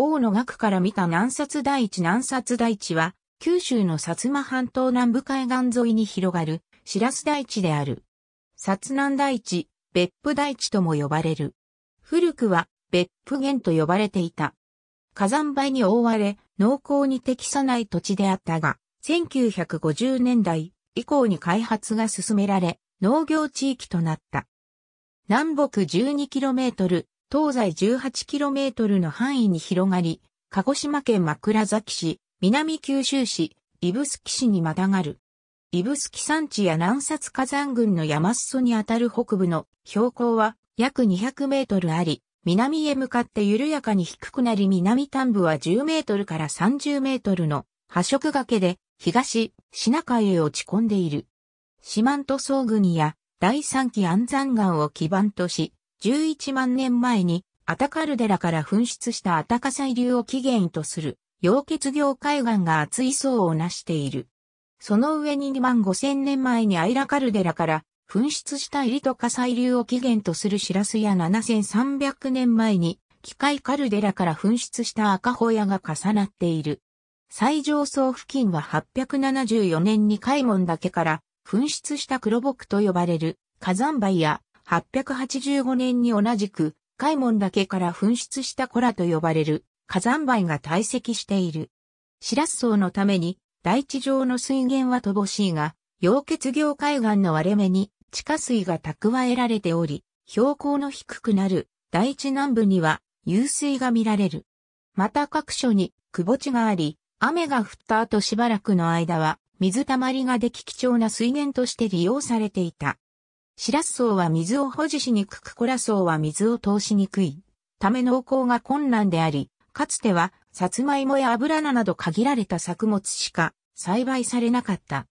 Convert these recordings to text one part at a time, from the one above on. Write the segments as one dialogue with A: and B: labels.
A: 王の学から見た南札台地南札。台地は、九州の薩摩半島南部海岸沿いに広がる、白洲台地である。薩南台地、別府台地とも呼ばれる。古くは、別府原と呼ばれていた。火山灰に覆われ、農耕に適さない土地であったが、1950年代以降に開発が進められ、農業地域となった。南北 12km、東西 18km の範囲に広がり、鹿児島県枕崎市、南九州市、スキ市にまたがる。スキ山地や南札火山群の山裾にあたる北部の標高は約200メートルあり、南へ向かって緩やかに低くなり南端部は10メートルから30メートルの破色崖で東、シナ海へ落ち込んでいる。四万十層群や第三期安山岩を基盤とし、11万年前にアタカルデラから噴出したアタカ細流を起源とする溶血業海岸が厚い層をなしている。その上に2万5千年前にアイラカルデラから噴出したイリトカ細流を起源とするシラスや7300年前に機械カルデラから噴出した赤ホヤが重なっている。最上層付近は874年にン門岳から噴出した黒木と呼ばれる火山灰や885年に同じく、海門岳から噴出したコラと呼ばれる火山灰が堆積している。シラス層のために、大地上の水源は乏しいが、溶血業海岸の割れ目に地下水が蓄えられており、標高の低くなる大地南部には湧水が見られる。また各所に窪地があり、雨が降った後しばらくの間は水たまりができ貴重な水源として利用されていた。シラス層は水を保持しにくくコラ層は水を通しにくい。ため農耕が困難であり、かつては、サツマイモや油菜など限られた作物しか栽培されなかった。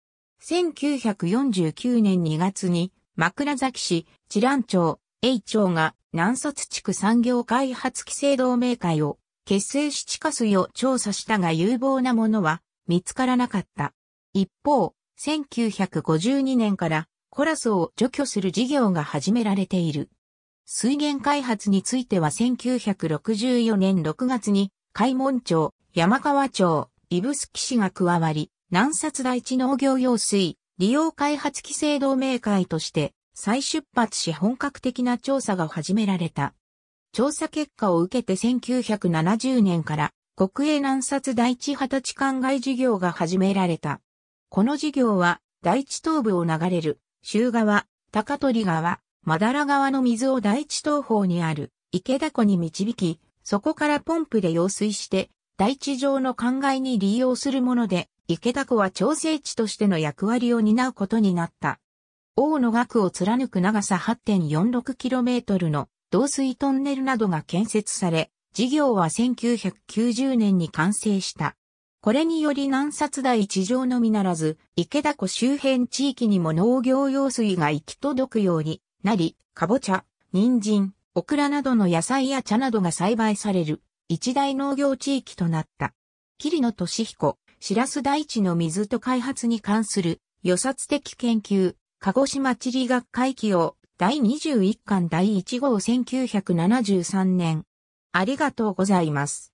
A: 1949年2月に、枕崎市、知覧町、永町が南卒地区産業開発規制同盟会を結成し地下水を調査したが有望なものは見つからなかった。一方、1952年からコラスを除去する事業が始められている。水源開発については1964年6月に海門町、山川町、イブスキ市が加わり、南札台地農業用水利用開発規制同盟会として再出発し本格的な調査が始められた。調査結果を受けて1970年から国営南札第一十歳灌漑事業が始められた。この事業は、第一東部を流れる周川、高取川、まだら川の水を第一東方にある池田湖に導き、そこからポンプで用水して、大地上の灌漑に利用するもので、池田湖は調整地としての役割を担うことになった。王の額を貫く長さ 8.46km の導水トンネルなどが建設され、事業は1990年に完成した。これにより南札台地上のみならず、池田湖周辺地域にも農業用水が行き届くようになり、かぼちゃ、人参、オクラなどの野菜や茶などが栽培される一大農業地域となった。桐野俊彦、白洲大地の水と開発に関する予察的研究、鹿児島地理学会起用第21巻第1号1973年。ありがとうございます。